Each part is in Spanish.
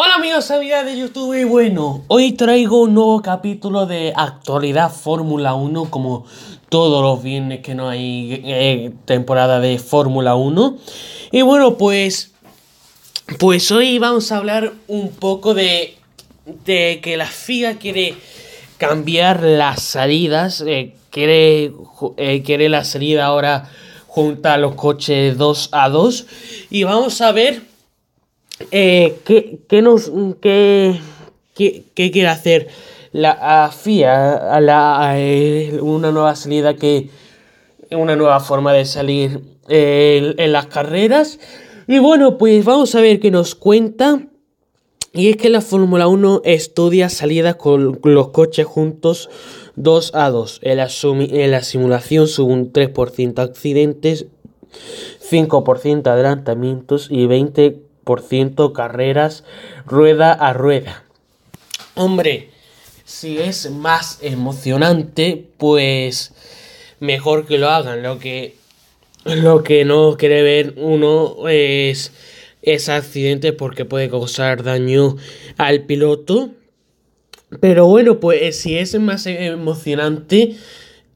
Hola amigos, amigas de YouTube y bueno, hoy traigo un nuevo capítulo de actualidad Fórmula 1 como todos los viernes que no hay eh, temporada de Fórmula 1. Y bueno, pues pues hoy vamos a hablar un poco de de que la FIA quiere cambiar las salidas, eh, eh, quiere la salida ahora junta los coches 2 a 2 y vamos a ver eh, ¿qué, nos, quiere hacer la a FIA a la, una nueva salida que una nueva forma de salir eh, en, las carreras? Y bueno, pues vamos a ver qué nos cuenta. Y es que la Fórmula 1 estudia salidas con los coches juntos 2 a 2. En la, la simulación sube un 3% accidentes, 5% adelantamientos y 20 ciento carreras rueda a rueda. Hombre, si es más emocionante, pues mejor que lo hagan. Lo que, lo que no quiere ver uno es, ese accidente porque puede causar daño al piloto. Pero bueno, pues si es más emocionante,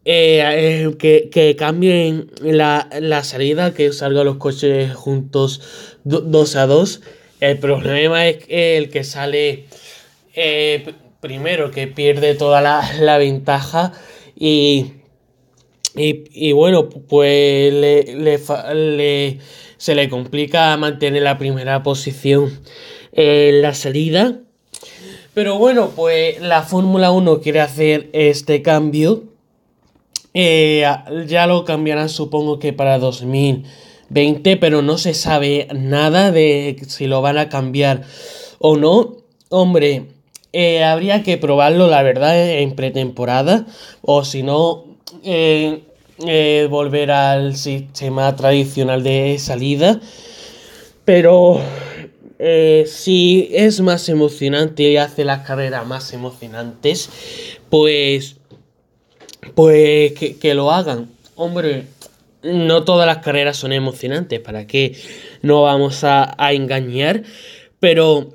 eh, eh, que, cambien la, salida, que salgan los coches juntos 2 a 2 El problema es el que sale eh, primero, que pierde toda la, ventaja y, bueno, pues se le complica mantener la primera posición en la salida. Pero bueno, pues la Fórmula 1 quiere hacer este cambio eh, ya lo cambiarán supongo que para 2020, pero no se sabe nada de si lo van a cambiar o no. Hombre, eh, habría que probarlo, la verdad, en pretemporada. O si no, eh, volver al sistema tradicional de salida. Pero si es más emocionante y hace las carreras más emocionantes, pues pues que, lo hagan. Hombre, no todas las carreras son emocionantes, ¿para qué no vamos a, engañar? Pero,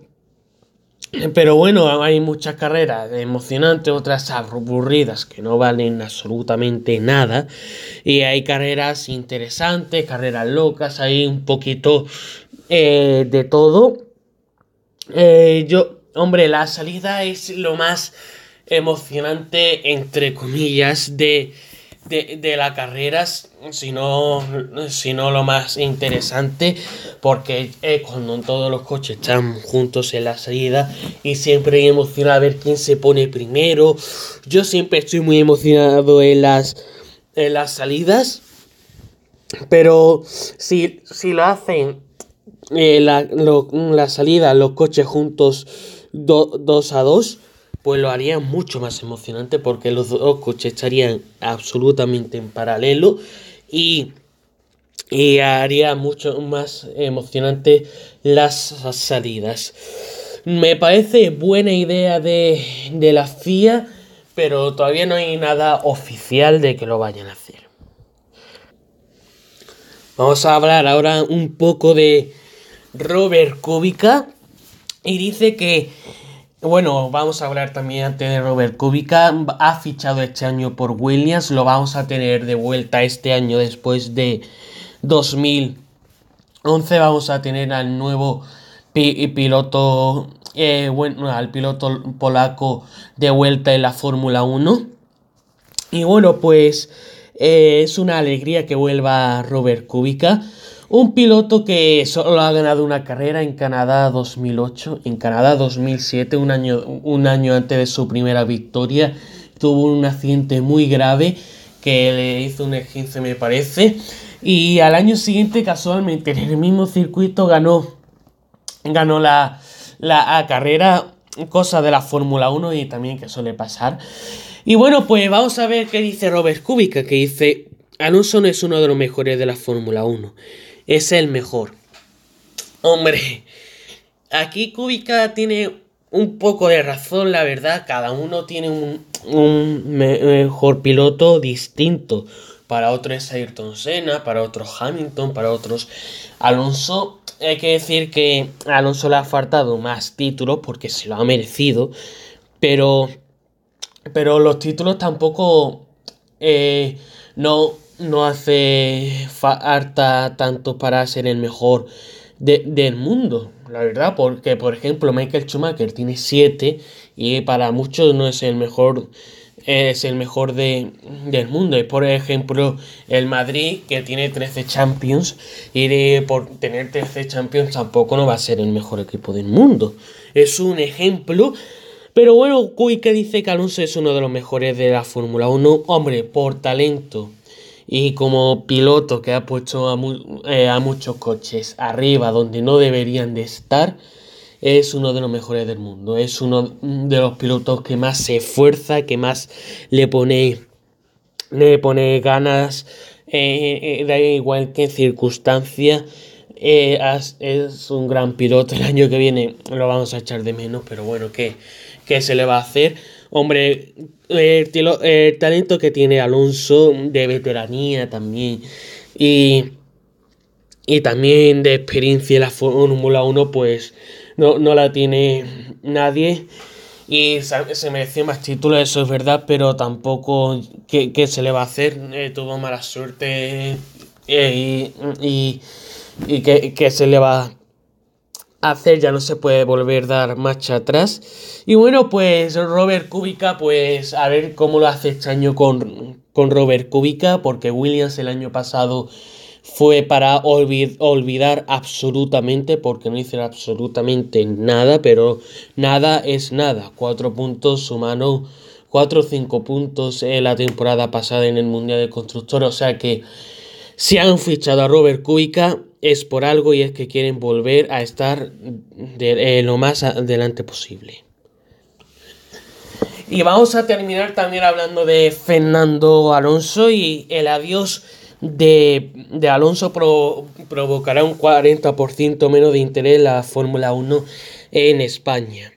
pero bueno, hay muchas carreras emocionantes, otras aburridas que no valen absolutamente nada. Y hay carreras interesantes, carreras locas, hay un poquito eh, de todo. Eh, yo, hombre, la salida es lo más emocionante, entre comillas, de, la carrera, sino, sino lo más interesante, porque es eh, cuando todos los coches están juntos en la salida y siempre emociona a ver quién se pone primero. Yo siempre estoy muy emocionado en las, las salidas, pero si, si lo hacen eh, la, salida, los coches juntos 2 a dos pues lo haría mucho más emocionante porque los dos coches estarían absolutamente en paralelo y, haría mucho más emocionante las salidas. Me parece buena idea de, de la FIA, pero todavía no hay nada oficial de que lo vayan a hacer. Vamos a hablar ahora un poco de Robert Kubica y dice que bueno, vamos a hablar también de Robert Kubica. Ha fichado este año por Williams. Lo vamos a tener de vuelta este año después de 2011. Vamos a tener al nuevo piloto, eh, al piloto polaco de vuelta en la Fórmula 1. Y bueno, pues eh, es una alegría que vuelva Robert Kubica. Un piloto que solo ha ganado una carrera en Canadá 2008, en Canadá 2007, un año, un año antes de su primera victoria, tuvo un accidente muy grave que le hizo un esguince me parece, y al año siguiente casualmente en el mismo circuito ganó, ganó la, la carrera, cosa de la Fórmula 1 y también que suele pasar. Y bueno, pues vamos a ver qué dice Robert Kubica, que dice, Alonso no es uno de los mejores de la Fórmula 1 es el mejor. Hombre, aquí Kubica tiene un poco de razón, la verdad. Cada uno tiene un, mejor piloto distinto. Para otro es Ayrton Senna, para otro Hamilton, para otros Alonso. Hay que decir que Alonso le ha faltado más títulos porque se lo ha merecido. Pero, pero los títulos tampoco eh, no no hace falta tanto para ser el mejor del mundo, la verdad, porque por ejemplo Michael Schumacher tiene 7 y para muchos no es el mejor es el mejor del mundo. Y por ejemplo, el Madrid, que tiene 13 Champions, y por tener 13 Champions tampoco no va a ser el mejor equipo del mundo. Es un ejemplo. Pero bueno, ¿qué dice que Alonso es uno de los mejores de la Fórmula 1. Hombre, por talento, y como piloto que ha puesto eh, a, muchos coches arriba donde no deberían de estar, es uno de los mejores del mundo. Es uno de los pilotos que más se esfuerza, que más le pone, le pone ganas, eh, eh, da igual qué circunstancia. es un gran piloto. El año que viene lo vamos a echar de menos, pero bueno, ¿qué, qué se le va a hacer? Hombre, el, eh, eh, talento que tiene Alonso de veteranía también. Y, también de experiencia en la Fórmula 1, pues no, la tiene nadie. Y se mereció más títulos, eso es verdad, pero tampoco, ¿qué, se le va a hacer? Eh, tuvo mala suerte y, y, ¿qué, se le va hacer, ya no se puede volver a dar marcha atrás. Y bueno, pues Robert Kubica, pues a ver cómo lo hace este año con, con Robert Kubica, porque Williams el año pasado fue para olvidar absolutamente, porque no hicieron absolutamente nada, pero nada es nada. Cuatro puntos mano cuatro o cinco puntos en la temporada pasada en el Mundial de Constructores, o sea que se han fichado a Robert Kubica es por algo y es que quieren volver a estar eh, lo más adelante posible. Y vamos a terminar también hablando de Fernando Alonso y el adiós de, Alonso provocará un 40% menos de interés en la Fórmula 1 en España.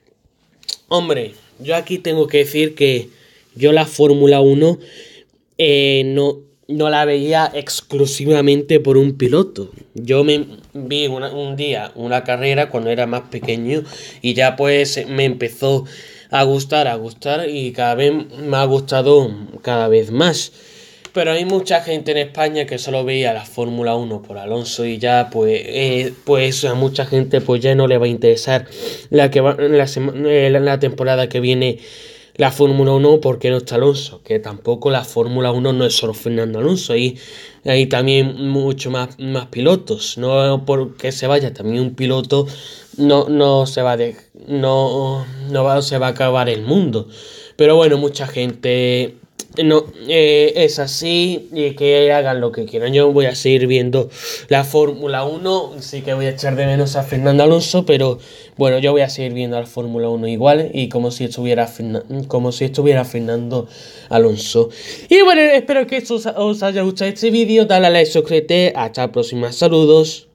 Hombre, yo aquí tengo que decir que yo la Fórmula 1 eh, no, no la veía exclusivamente por un piloto. Yo me vi un día una carrera cuando era más pequeño y ya pues me empezó a gustar, a gustar y cada vez me ha gustado cada vez más. Pero hay mucha gente en España que solo veía la Fórmula 1 por Alonso y ya pues, eh, pues a mucha gente pues ya no le va a interesar la, que va, la eh, temporada que viene la Fórmula 1 porque no está Alonso, que tampoco la Fórmula 1 no es solo Fernando Alonso, y hay también mucho más, más pilotos, no porque se vaya, también un piloto no, no se va de, no, no va, se va a acabar el mundo. Pero bueno, mucha gente no, eh, es así y que hagan lo que quieran. Yo voy a seguir viendo la Fórmula 1, sí que voy a echar de menos a Fernando Alonso, pero bueno, yo voy a seguir viendo la Fórmula 1 igual y como si estuviera como si estuviera Fernando Alonso. Y bueno, espero que os, haya gustado este vídeo, dale a like, suscríbete, hasta la próxima, saludos.